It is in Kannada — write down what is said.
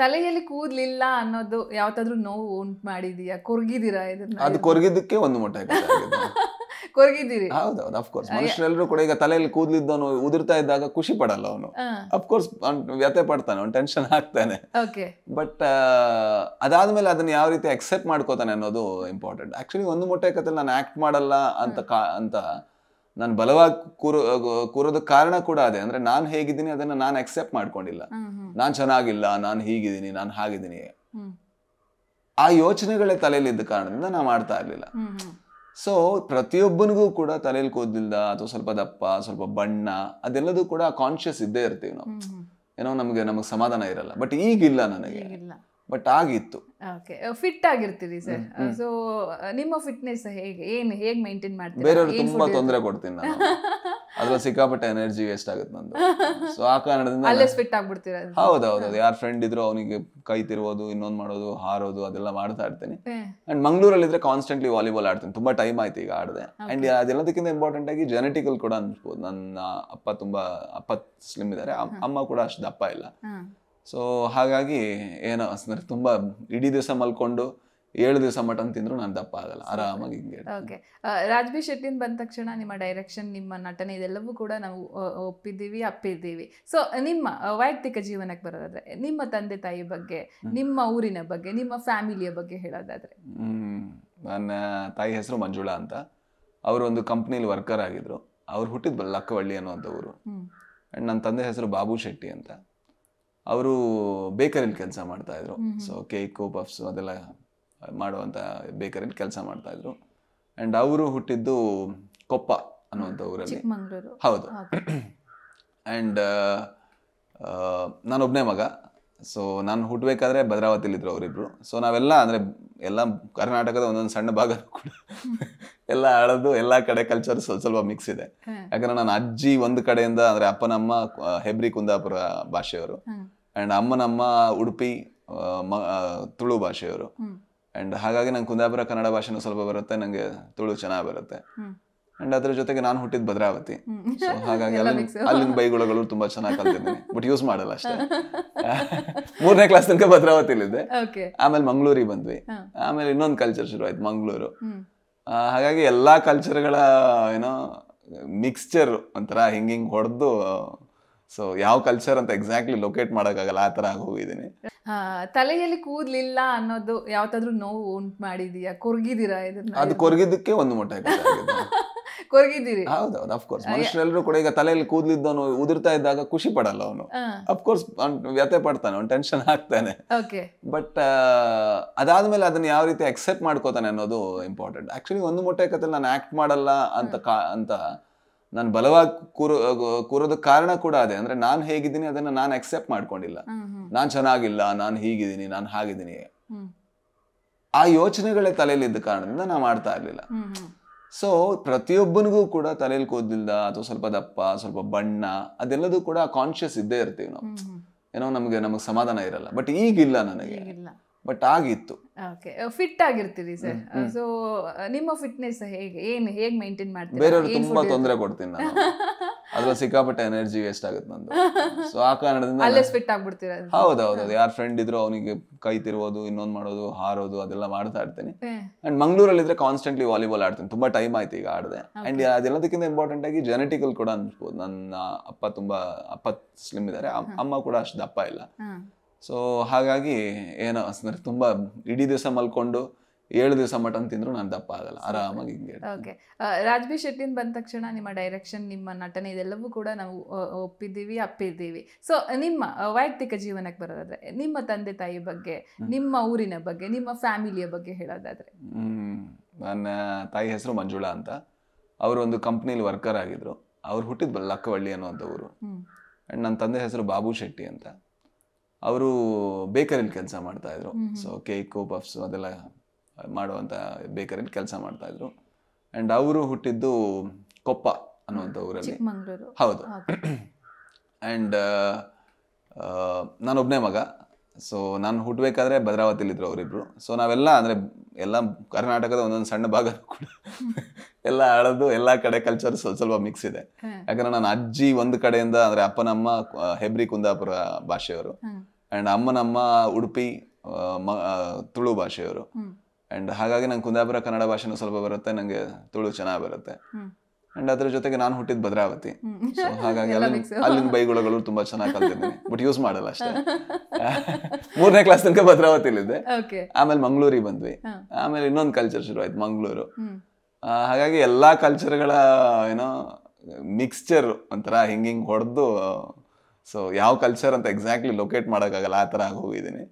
ತಲೆಯಲ್ಲಿ ಕೂದ್ಲಿಲ್ಲ ಅನ್ನೋದು ಯಾವತ್ತಾದ್ರೂ ನೋವು ಉಂಟು ಮಾಡಿದೀಯಾ ಕೊರ್ಗಿದೀರಾ ಇದನ್ನ ಅದು ಕೊರಗಿದ್ದಕ್ಕೆ ಒಂದು ಮಟ್ಟ ಕೊರಗಿದ್ದೀರಿ ಹೌದೌದು ಕೋರ್ಸ್ ಮನುಷ್ಯರೆಲ್ಲರೂ ಕೂಡ ಈಗ ತಲೆಯಲ್ಲಿ ಕೂದ್ಲಿದ್ದವನು ಉದುರ್ತಾ ಇದ್ದಾಗ ಖುಷಿ ಪಡಲ್ಲ ಅವನು ಕೋರ್ಸ್ ವ್ಯಥೆ ಪಡ್ತಾನೆ ಅವ್ನು ಟೆನ್ಷನ್ ಹಾಕ್ತಾನೆ ಬಟ್ ಅದಾದ್ಮೇಲೆ ಅದನ್ನ ಯಾವ ರೀತಿ ಅಕ್ಸೆಪ್ಟ್ ಮಾಡ್ಕೋತಾನೆ ಅನ್ನೋದು ಇಂಪಾರ್ಟೆಂಟ್ ಆಕ್ಚುಲಿ ಒಂದು ಮೊಟ್ಟೆ ಕಥೆ ನಾನು ಆಕ್ಟ್ ಮಾಡಲ್ಲ ಅಂತ ಅಂತ ನಾನು ಬಲವಾಗಿ ಕೂರೋ ಕೂರೋದಕ್ಕೆ ಕಾರಣ ಕೂಡ ಅದೇ ಅಂದ್ರೆ ನಾನು ಹೇಗಿದ್ದೀನಿ ಅದನ್ನ ನಾನು ಅಕ್ಸೆಪ್ಟ್ ಮಾಡ್ಕೊಂಡಿಲ್ಲ ನಾನು ಚೆನ್ನಾಗಿಲ್ಲ ನಾನು ಹೀಗಿದ್ದೀನಿ ನಾನು ಹಾಗಿದ್ದೀನಿ ಆ ಯೋಚನೆಗಳೇ ತಲೆಯಲ್ಲಿ ಇದ್ದ ಕಾರಣದಿಂದ ನಾನು ಮಾಡ್ತಾ ಇರ್ಲಿಲ್ಲ ಸೊ ಪ್ರತಿಯೊಬ್ಬನಿಗೂ ಕೂಡ ತಲೆಯಲ್ಲಿ ಕೂದಿಲ್ದ ಅಥವಾ ಸ್ವಲ್ಪ ದಪ್ಪ ಸ್ವಲ್ಪ ಬಣ್ಣ ಅದೆಲ್ಲದೂ ಕೂಡ ಕಾನ್ಶಿಯಸ್ ಇದ್ದೇ ಇರ್ತೀವಿ ನಾವು ಏನೋ ನಮಗೆ ನಮಗೆ ಸಮಾಧಾನ ಇರಲ್ಲ ಬಟ್ ಈಗಿಲ್ಲ ನನಗೆ ಬಟ್ ಆಗಿತ್ತು ಫಿಟ್ uh, ಆಗಿರ್ತೀರಿ ಸರ್ ಸೊ uh, uh, ನಿಮ್ಮ ಫಿಟ್ನೆಸ್ ಹೇಗೆ ಏನು ಹೇಗೆ ಮೈಂಟೈನ್ ಮಾಡ್ತೀರಿ ಬೇರೆಯವ್ರಿಗೆ ತುಂಬಾ ತೊಂದರೆ ಕೊಡ್ತೀನಿ ನಾನು ಅದ್ರ ಸಿಕ್ಕಾಪಟ್ಟೆ ಎನರ್ಜಿ ವೇಸ್ಟ್ ಆಗುತ್ತೆ ನಂದು ಸೊ ಆ ಕಾರಣದಿಂದ ಅಲ್ಲೇ ಫಿಟ್ ಆಗ್ಬಿಡ್ತೀರಾ ಹೌದು ಹೌದು ಯಾರ ಫ್ರೆಂಡ್ ಇದ್ರು ಅವನಿಗೆ ಕೈ ತಿರುವುದು ಇನ್ನೊಂದು ಮಾಡೋದು ಹಾರೋದು ಅದೆಲ್ಲ ಮಾಡ್ತಾ ಇರ್ತೀನಿ ಅಂಡ್ ಮಂಗಳೂರಲ್ಲಿ ಇದ್ರೆ ಕಾನ್ಸ್ಟೆಂಟ್ಲಿ ವಾಲಿಬಾಲ್ ಆಡ್ತೀನಿ ತುಂಬಾ ಟೈಮ್ ಆಯ್ತು ಈಗ ಆಡದೆ ಅಂಡ್ ಅದೆಲ್ಲದಕ್ಕಿಂತ ಇಂಪಾರ್ಟೆಂಟ್ ಆಗಿ ಜೆನೆಟಿಕಲ್ ಕೂಡ ಅನ್ಸ್ಬೋದು ನನ್ನ ಅಪ್ಪ ತುಂಬಾ ಅಪ್ಪ ಸ್ಲಿಮ್ ಇದ್ದಾರೆ ಅಮ್ಮ ಕೂಡ ಅಷ್ಟು ದಪ್ಪ ಇಲ್ಲ ಸೊ ಹಾಗಾಗಿ ಏನೋ ಅಂದ್ರೆ ತುಂಬಾ ಇಡೀ ದಿವಸ ಮಲ್ಕೊಂಡು ಏಳು ದಿವಸ ಮಟನ್ ತಿಂದ್ರು ನಾನು ದಪ್ಪ ಆಗಲ್ಲ ಆರಾಮಾಗಿ ಹಿಂಗೆ ಓಕೆ ರಾಜ್ಬಿ ಶೆಟ್ಟಿನ ಬಂದ ತಕ್ಷಣ ನಿಮ್ಮ ಡೈರೆಕ್ಷನ್ ನಿಮ್ಮ ನಟನೆ ಇದೆಲ್ಲವೂ ಕೂಡ ನಾವು ಒಪ್ಪಿದ್ದೀವಿ ಅಪ್ಪಿದ್ದೀವಿ ಸೊ ನಿಮ್ಮ ವೈಯಕ್ತಿಕ ಜೀವನಕ್ಕೆ ಬರೋದಾದ್ರೆ ನಿಮ್ಮ ತಂದೆ ತಾಯಿ ಬಗ್ಗೆ ನಿಮ್ಮ ಊರಿನ ಬಗ್ಗೆ ನಿಮ್ಮ ಫ್ಯಾಮಿಲಿಯ ಬಗ್ಗೆ ಹೇಳೋದಾದ್ರೆ ನನ್ನ ತಾಯಿ ಹೆಸರು ಮಂಜುಳಾ ಅಂತ ಅವರು ಒಂದು ಕಂಪ್ನಿಲಿ ವರ್ಕರ್ ಆಗಿದ್ರು ಅವ್ರು ಹುಟ್ಟಿದ್ ಲಕ್ಕವಳ್ಳಿ ಅನ್ನುವಂಥ ಊರು ಆ್ಯಂಡ್ ನನ್ನ ತಂದೆ ಹೆಸರು ಬಾಬು ಶೆಟ್ಟಿ ಅಂತ ಅವರು ಬೇಕರಿಲಿ ಕೆಲಸ ಇದ್ರು ಸೊ ಕೇಕು ಪಫ್ಸ್ ಅದೆಲ್ಲ ಮಾಡುವಂತ ಬೇಕರಿಲಿ ಕೆಲಸ ಇದ್ರು ಅಂಡ್ ಅವರು ಹುಟ್ಟಿದ್ದು ಕೊಪ್ಪ ಅನ್ನುವಂಥ ಊರಲ್ಲಿ ಹೌದು ಆ್ಯಂಡ್ uh, uh, ನಾನೊಬ್ಬನೇ ಮಗ ಸೊ ನಾನು ಹುಟ್ಟಬೇಕಾದ್ರೆ ಭದ್ರಾವತಿಲಿದ್ರು ಅವರಿಬ್ರು ಸೊ ನಾವೆಲ್ಲ ಅಂದರೆ ಎಲ್ಲ ಕರ್ನಾಟಕದ ಒಂದೊಂದು ಸಣ್ಣ ಭಾಗ ಕೂಡ ಎಲ್ಲ ಅಳೋದು ಎಲ್ಲ ಕಡೆ ಕಲ್ಚರ್ ಸ್ವಲ್ಪ ಸ್ವಲ್ಪ ಮಿಕ್ಸ್ ಇದೆ ಯಾಕಂದ್ರೆ ನನ್ನ ಅಜ್ಜಿ ಒಂದು ಕಡೆಯಿಂದ ಅಂದ್ರೆ ಅಪ್ಪನಮ್ಮ ಹೆಬ್ರಿ ಕುಂದಾಪುರ ಭಾಷೆಯವರು ಅಂಡ್ ಅಮ್ಮ ನಮ್ಮ ಉಡುಪಿ ತುಳು ಭಾಷೆಯವರು ಅಂಡ್ ಹಾಗಾಗಿ ನಂಗೆ ಕುಂದಾಪುರ ಕನ್ನಡ ಭಾಷೆನೂ ಸ್ವಲ್ಪ ಬರುತ್ತೆ ನಂಗೆ ತುಳು ಚೆನ್ನಾಗಿ ಬರುತ್ತೆ ಅಂಡ್ ಅದ್ರ ಜೊತೆಗೆ ನಾನು ಹುಟ್ಟಿದ ಭದ್ರಾವತಿ ಸೊ ಹಾಗಾಗಿ ಅಲ್ಲಿನ ಬೈಗುಳಗಳು ತುಂಬಾ ಚೆನ್ನಾಗಿ ಕಲ್ತಿದ್ದೀನಿ ಬಟ್ ಯೂಸ್ ಮಾಡಲ್ಲ ಅಷ್ಟೇ ಮೂರನೇ ಕ್ಲಾಸ್ ತನಕ ಭದ್ರಾವತಿಲಿದ್ದೆ ಆಮೇಲೆ ಮಂಗಳೂರಿಗೆ ಬಂದ್ವಿ ಆಮೇಲೆ ಇನ್ನೊಂದು ಕಲ್ಚರ್ ಶುರು ಆಯ್ತು ಮಂಗಳೂರು ಹಾಗಾಗಿ ಎಲ್ಲಾ ಕಲ್ಚರ್ಗಳ ಏನೋ ಮಿಕ್ಸ್ಚರ್ ಒಂಥರ ಹಿಂಗೆ ಹಿಂಗೆ ಹೊಡೆದು ಸೊ ಯಾವ ಕಲ್ಚರ್ ಅಂತ ಎಕ್ಸಾಕ್ಟ್ಲಿ ಲೊಕೇಟ್ ಮಾಡೋಕ್ಕಾಗಲ್ಲ ಆ ಥರ ಹೋಗಿದ್ದೀನಿ ತಲೆಯಲ್ಲಿ ಕೂದಲಿಲ್ಲ ಅನ್ನೋದು ಯಾವತ್ತಾದ್ರೂ ನೋವು ಉಂಟು ಮಾಡಿದೀಯಾ ಕೊರಗಿದ್ದೀರಾ ಇದನ್ನ ಅದು ಕೊರಗಿದ್ದಕ್ಕೆ ಒಂದು ಮೊಟ್ಟೆ ಕೊರಗಿದ್ದೀರಿ ಹೌದು ಅಫ್ಕೋರ್ಸ್ ಮನುಷ್ಯರೆಲ್ಲರೂ ಕೂಡ ಈಗ ತಲೆಯಲ್ಲಿ ಕೂದಲಿದ್ದವನು ಉದುರ್ತಾ ಇದ್ದಾಗ ಖುಷಿ ಪಡಲ್ಲ ಅವನು ಅಫ್ಕೋರ್ಸ್ ವ್ಯಥೆ ಪಡ್ತಾನೆ ಅವ್ನು ಟೆನ್ಷನ್ ಹಾಕ್ತಾನೆ ಬಟ್ ಅದಾದ್ಮೇಲೆ ಅದನ್ನ ಯಾವ ರೀತಿ ಅಕ್ಸೆಪ್ಟ್ ಮಾಡ್ಕೋತಾನೆ ಅನ್ನೋದು ಇಂಪಾರ್ಟೆಂಟ್ ಆಕ್ಚುಲಿ ಒಂದು ಮೊಟ್ಟೆ ಕಥೆ ನಾನು ಆಕ್ಟ್ ಮಾಡಲ್ಲ ಅಂತ ಅಂತ ನಾನು ಬಲವಾಗಿ ಕೂರ ಕೂರೋದ ಕಾರಣ ಕೂಡ ಅದೇ ಅಂದ್ರೆ ನಾನು ಹೇಗಿದ್ದೀನಿ ಅದನ್ನ ನಾನು ಅಕ್ಸೆಪ್ಟ್ ಮಾಡ್ಕೊಂಡಿಲ್ಲ ನಾನು ಚೆನ್ನಾಗಿಲ್ಲ ನಾನು ಹೀಗಿದ್ದೀನಿ ನಾನು ಹಾಗಿದ್ದೀನಿ ಆ ಯೋಚನೆಗಳೇ ತಲೆಯಲ್ಲಿ ಇದ್ದ ಕಾರಣದಿಂದ ನಾ ಮಾಡ್ತಾ ಇರ್ಲಿಲ್ಲ ಸೊ ಪ್ರತಿಯೊಬ್ಬನಿಗೂ ಕೂಡ ತಲೆಯಲ್ಲಿ ಕೂದಿಲ್ದ ಅಥವಾ ಸ್ವಲ್ಪ ದಪ್ಪ ಸ್ವಲ್ಪ ಬಣ್ಣ ಅದೆಲ್ಲದೂ ಕೂಡ ಕಾನ್ಶಿಯಸ್ ಇದ್ದೇ ಇರ್ತೀವಿ ನಾವು ಏನೋ ನಮಗೆ ನಮಗೆ ಸಮಾಧಾನ ಇರಲ್ಲ ಬಟ್ ಈಗಿಲ್ಲ ನನಗೆ ಬಟ್ ಆಗಿತ್ತು ಫಿಟ್ ಆಗಿರ್ತೀರಿ ಸರ್ ಸೊ ನಿಮ್ಮ ಫಿಟ್ನೆಸ್ ಹೇಗೆ ಏನು ಹೇಗೆ ಮೇಂಟೈನ್ ಮಾಡ್ತೀರಿ ಬೇರೆಯವ್ರು ತುಂಬಾ ತೊಂದರೆ ಕೊಡ್ತೀನಿ ನಾನು ಅದ್ರ ಸಿಕ್ಕಾಪಟ್ಟೆ ಎನರ್ಜಿ ವೇಸ್ಟ್ ಆಗುತ್ತೆ ನಂದು ಸೊ ಆ ಕಾರಣದಿಂದ ಅಲ್ಲೇ ಫಿಟ್ ಆಗ್ಬಿಡ್ತೀರ ಹೌದು ಹೌದು ಅದು ಫ್ರೆಂಡ್ ಇದ್ರು ಅವನಿಗೆ ಕೈ ತಿರುವುದು ಇನ್ನೊಂದು ಮಾಡೋದು ಹಾರೋದು ಅದೆಲ್ಲ ಮಾಡ್ತಾ ಇರ್ತೀನಿ ಅಂಡ್ ಮಂಗ್ಳೂರಲ್ಲಿ ಇದ್ರೆ ಕಾನ್ಸ್ಟೆಂಟ್ಲಿ ವಾಲಿಬಾಲ್ ಆಡ್ತೀನಿ ತುಂಬಾ ಟೈಮ್ ಆಯ್ತು ಈಗ ಆಡದೆ ಅಂಡ್ ಅದೆಲ್ಲದಕ್ಕಿಂತ ಇಂಪಾರ್ಟೆಂಟ್ ಆಗಿ ಜೆನೆಟಿಕಲ್ ಕೂಡ ಅನ್ಸ್ಬೋದು ನನ್ನ ಅಪ್ಪ ತುಂಬಾ ಅಪ್ಪ ಸ್ಲಿಮ್ ಇದ್ದಾರೆ ಅಮ್ಮ ಕೂಡ ಅಷ್ಟು ದಪ್ಪ ಇಲ್ಲ ಸೊ ಹಾಗಾಗಿ ಏನೋ ಅಂದ್ರೆ ತುಂಬಾ ಇಡೀ ದಿವಸ ಮಲ್ಕೊಂಡು ಏಳು ದಿವಸ ಮಟನ್ ತಿಂದ್ರು ನಾನು ದಪ್ಪ ಆಗಲ್ಲ ಆರಾಮಾಗಿ ಹಿಂಗೆ ಓಕೆ ರಾಜ್ಬಿ ಶೆಟ್ಟಿನ ಬಂದ ತಕ್ಷಣ ನಿಮ್ಮ ಡೈರೆಕ್ಷನ್ ನಿಮ್ಮ ನಟನೆ ಇದೆಲ್ಲವೂ ಕೂಡ ನಾವು ಒಪ್ಪಿದ್ದೀವಿ ಅಪ್ಪಿದ್ದೀವಿ ಸೊ ನಿಮ್ಮ ವೈಯಕ್ತಿಕ ಜೀವನಕ್ಕೆ ಬರೋದಾದ್ರೆ ನಿಮ್ಮ ತಂದೆ ತಾಯಿ ಬಗ್ಗೆ ನಿಮ್ಮ ಊರಿನ ಬಗ್ಗೆ ನಿಮ್ಮ ಫ್ಯಾಮಿಲಿಯ ಬಗ್ಗೆ ಹೇಳೋದಾದ್ರೆ ನನ್ನ ತಾಯಿ ಹೆಸರು ಮಂಜುಳಾ ಅಂತ ಅವರು ಒಂದು ಕಂಪ್ನಿಲಿ ವರ್ಕರ್ ಆಗಿದ್ರು ಅವ್ರು ಹುಟ್ಟಿದ್ ಲಕ್ಕವಳ್ಳಿ ಅನ್ನುವಂಥ ಊರು ನನ್ನ ತಂದೆ ಹೆಸರು ಬಾಬು ಶೆಟ್ಟಿ ಅಂತ ಅವರು ಬೇಕರಿಲಿ ಕೆಲಸ ಮಾಡ್ತಾ ಇದ್ರು ಸೊ ಕೇಕ್ ಪಫ್ಸ್ ಅದೆಲ್ಲ ಮಾಡುವಂತ ಬೇಕರಿಲಿ ಕೆಲಸ ಮಾಡ್ತಾ ಇದ್ರು ಅಂಡ್ ಅವರು ಹುಟ್ಟಿದ್ದು ಕೊಪ್ಪ ಅನ್ನುವಂತ ಊರಲ್ಲಿ ಹೌದು ಅಂಡ್ uh, ನಾನು ನಾನೊಬ್ಬನೇ ಮಗ ಸೊ ನಾನು ಹುಟ್ಟಬೇಕಾದ್ರೆ ಇದ್ರು ಅವರಿಬ್ರು ಸೊ ನಾವೆಲ್ಲ ಅಂದ್ರೆ ಎಲ್ಲ ಕರ್ನಾಟಕದ ಒಂದೊಂದು ಸಣ್ಣ ಭಾಗ ಕೂಡ ಎಲ್ಲ ಆಳದು ಎಲ್ಲ ಕಡೆ ಕಲ್ಚರ್ ಸ್ವಲ್ಪ ಸ್ವಲ್ಪ ಮಿಕ್ಸ್ ಇದೆ ಯಾಕಂದ್ರೆ ನನ್ನ ಅಜ್ಜಿ ಒಂದು ಕಡೆಯಿಂದ ಅಂದ್ರೆ ಅಪ್ಪನಮ್ಮ ಹೆಬ್ರಿ ಕುಂದಾಪುರ ಭಾಷೆಯವರು ಅಂಡ್ ಅಮ್ಮನಮ್ಮ ಉಡುಪಿ ತುಳು ಭಾಷೆಯವರು ಅಂಡ್ ಹಾಗಾಗಿ ನಂಗೆ ಕುಂದಾಪುರ ಕನ್ನಡ ಭಾಷೆನು ಸ್ವಲ್ಪ ಬರುತ್ತೆ ನಂಗೆ ತುಳು ಚೆನ್ನಾಗಿ ಬರುತ್ತೆ ಅಂಡ್ ಅದ್ರ ಜೊತೆಗೆ ನಾನು ಹುಟ್ಟಿದ ಭದ್ರಾವತಿ ಸೊ ಹಾಗಾಗಿ ಅಲ್ಲಿನ ಬೈಗುಳಗಳು ತುಂಬಾ ಚೆನ್ನಾಗಿ ಕಲ್ತಿದ್ದೀನಿ ಬಟ್ ಯೂಸ್ ಮಾಡಲ್ಲ ಅಷ್ಟೇ ಮೂರನೇ ಕ್ಲಾಸ್ ತನಕ ಭದ್ರಾವತಿಲಿದ್ದೆ ಆಮೇಲೆ ಮಂಗಳೂರಿಗೆ ಬಂದ್ವಿ ಆಮೇಲೆ ಇನ್ನೊಂದು ಕಲ್ಚರ್ ಶುರು ಆಯ್ತು ಮಂಗಳೂರು ಹಾಗಾಗಿ ಎಲ್ಲಾ ಕಲ್ಚರ್ಗಳ ಏನೋ ಮಿಕ್ಸ್ಚರ್ ಒಂಥರ ಹಿಂಗಿಂಗ್ ಹೊಡೆದು ಸೊ ಯಾವ ಕಲ್ಚರ್ ಅಂತ ಎಕ್ಸಾಕ್ಟ್ಲಿ ಲೊಕೇಟ್ ಮಾಡೋಕ್ಕಾಗಲ್ಲ ಆ ಥರ ಹೋಗಿದ್ದೀನಿ